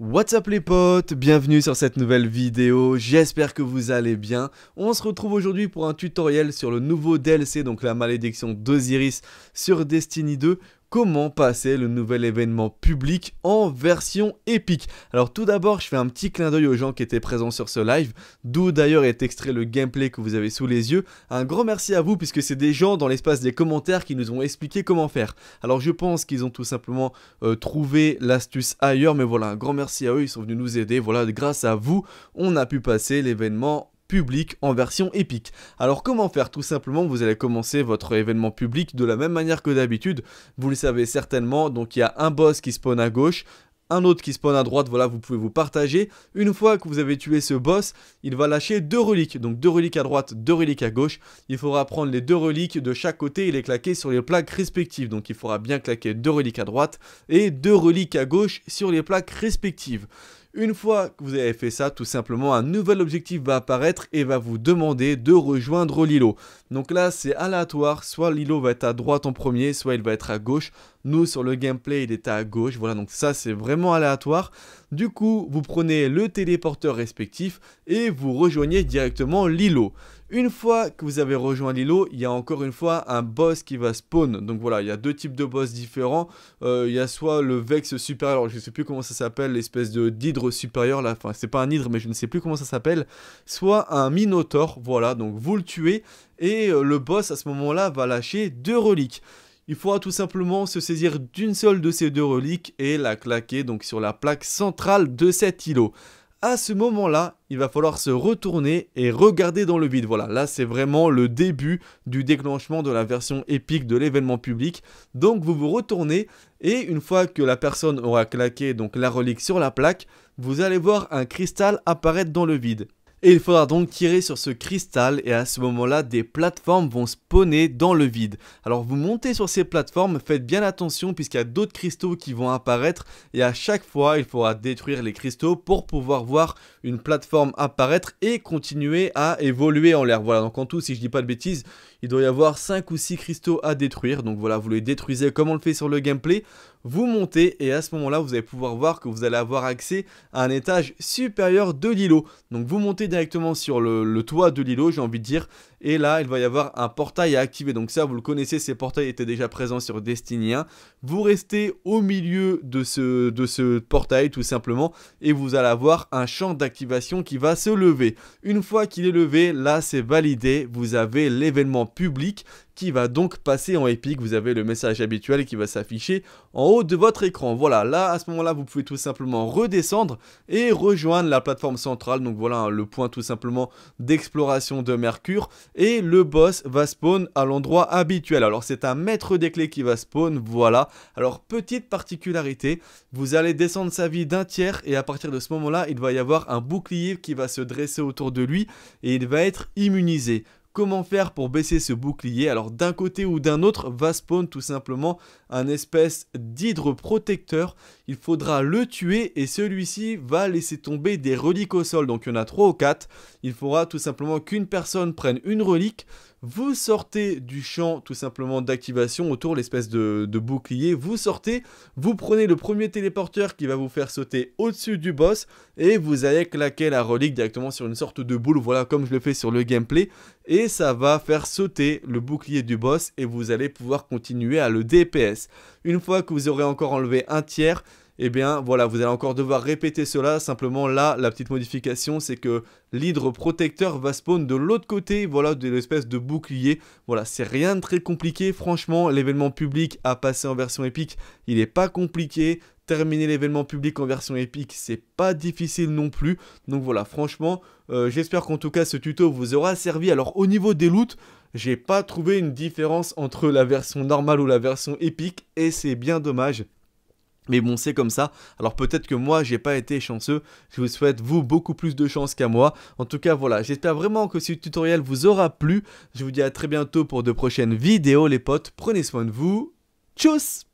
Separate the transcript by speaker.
Speaker 1: What's up les potes, bienvenue sur cette nouvelle vidéo, j'espère que vous allez bien. On se retrouve aujourd'hui pour un tutoriel sur le nouveau DLC, donc la malédiction d'Osiris sur Destiny 2 comment passer le nouvel événement public en version épique. Alors tout d'abord, je fais un petit clin d'œil aux gens qui étaient présents sur ce live, d'où d'ailleurs est extrait le gameplay que vous avez sous les yeux. Un grand merci à vous puisque c'est des gens dans l'espace des commentaires qui nous ont expliqué comment faire. Alors je pense qu'ils ont tout simplement euh, trouvé l'astuce ailleurs, mais voilà, un grand merci à eux, ils sont venus nous aider. Voilà, grâce à vous, on a pu passer l'événement public en version épique. Alors comment faire Tout simplement, vous allez commencer votre événement public de la même manière que d'habitude. Vous le savez certainement, donc il y a un boss qui spawn à gauche, un autre qui spawn à droite, voilà, vous pouvez vous partager. Une fois que vous avez tué ce boss, il va lâcher deux reliques. Donc deux reliques à droite, deux reliques à gauche. Il faudra prendre les deux reliques de chaque côté et les claquer sur les plaques respectives. Donc il faudra bien claquer deux reliques à droite et deux reliques à gauche sur les plaques respectives. Une fois que vous avez fait ça, tout simplement, un nouvel objectif va apparaître et va vous demander de rejoindre l'îlot. Donc là, c'est aléatoire, soit l'îlot va être à droite en premier, soit il va être à gauche. Nous, sur le gameplay, il est à gauche, voilà, donc ça, c'est vraiment aléatoire. Du coup, vous prenez le téléporteur respectif et vous rejoignez directement l'îlot. Une fois que vous avez rejoint l'îlot, il y a encore une fois un boss qui va spawn. Donc voilà, il y a deux types de boss différents. Euh, il y a soit le Vex supérieur, je ne sais plus comment ça s'appelle, l'espèce de d'hydre supérieur là. Enfin, c'est pas un hydre, mais je ne sais plus comment ça s'appelle. Soit un Minotaur, voilà. Donc vous le tuez et euh, le boss à ce moment-là va lâcher deux reliques. Il faudra tout simplement se saisir d'une seule de ces deux reliques et la claquer donc sur la plaque centrale de cet îlot à ce moment-là, il va falloir se retourner et regarder dans le vide. Voilà, là c'est vraiment le début du déclenchement de la version épique de l'événement public. Donc vous vous retournez et une fois que la personne aura claqué donc la relique sur la plaque, vous allez voir un cristal apparaître dans le vide. Et il faudra donc tirer sur ce cristal et à ce moment-là, des plateformes vont spawner dans le vide. Alors vous montez sur ces plateformes, faites bien attention puisqu'il y a d'autres cristaux qui vont apparaître et à chaque fois, il faudra détruire les cristaux pour pouvoir voir une plateforme apparaître et continuer à évoluer en l'air. Voilà, donc en tout, si je dis pas de bêtises, il doit y avoir 5 ou 6 cristaux à détruire. Donc voilà, vous les détruisez comme on le fait sur le gameplay vous montez et à ce moment-là, vous allez pouvoir voir que vous allez avoir accès à un étage supérieur de l'îlot. Donc vous montez directement sur le, toit de l'îlot, j'ai envie de dire, et là, il va y avoir un portail à activer. Donc ça, vous le connaissez, ces portails étaient déjà présents sur Destiny 1. Vous restez au milieu de ce, de ce portail tout simplement et vous allez avoir un champ d'activation qui va se lever. Une fois qu'il est levé, là, c'est validé, vous avez l'événement public qui va donc passer en épique, Vous avez le message habituel qui va s'afficher en haut de votre écran. Voilà, là, à ce moment-là, vous pouvez tout simplement redescendre et rejoindre la plateforme centrale. Donc voilà, hein, le point tout simplement d'exploration de Mercure. Et le boss va spawn à l'endroit habituel. Alors, c'est un maître des clés qui va spawn, voilà. Alors, petite particularité, vous allez descendre sa vie d'un tiers et à partir de ce moment-là, il va y avoir un bouclier qui va se dresser autour de lui et il va être immunisé. Comment faire pour baisser ce bouclier Alors d'un côté ou d'un autre va spawn tout simplement un espèce d'hydre protecteur. Il faudra le tuer et celui-ci va laisser tomber des reliques au sol. Donc il y en a 3 ou 4. Il faudra tout simplement qu'une personne prenne une relique vous sortez du champ tout simplement d'activation autour, l'espèce de, de, bouclier, vous sortez, vous prenez le premier téléporteur qui va vous faire sauter au-dessus du boss, et vous allez claquer la relique directement sur une sorte de boule, voilà comme je le fais sur le gameplay, et ça va faire sauter le bouclier du boss, et vous allez pouvoir continuer à le DPS. Une fois que vous aurez encore enlevé un tiers, eh bien voilà, vous allez encore devoir répéter cela. Simplement là, la petite modification, c'est que l'hydre protecteur va spawn de l'autre côté, voilà, de l'espèce de bouclier. Voilà, c'est rien de très compliqué. Franchement, l'événement public à passer en version épique, il n'est pas compliqué. Terminer l'événement public en version épique, c'est pas difficile non plus. Donc voilà, franchement, euh, j'espère qu'en tout cas ce tuto vous aura servi. Alors au niveau des loots, j'ai pas trouvé une différence entre la version normale ou la version épique et c'est bien dommage. Mais bon, c'est comme ça. Alors peut-être que moi, j'ai pas été chanceux. Je vous souhaite, vous, beaucoup plus de chance qu'à moi. En tout cas, voilà. J'espère vraiment que ce tutoriel vous aura plu. Je vous dis à très bientôt pour de prochaines vidéos, les potes. Prenez soin de vous. Tchuss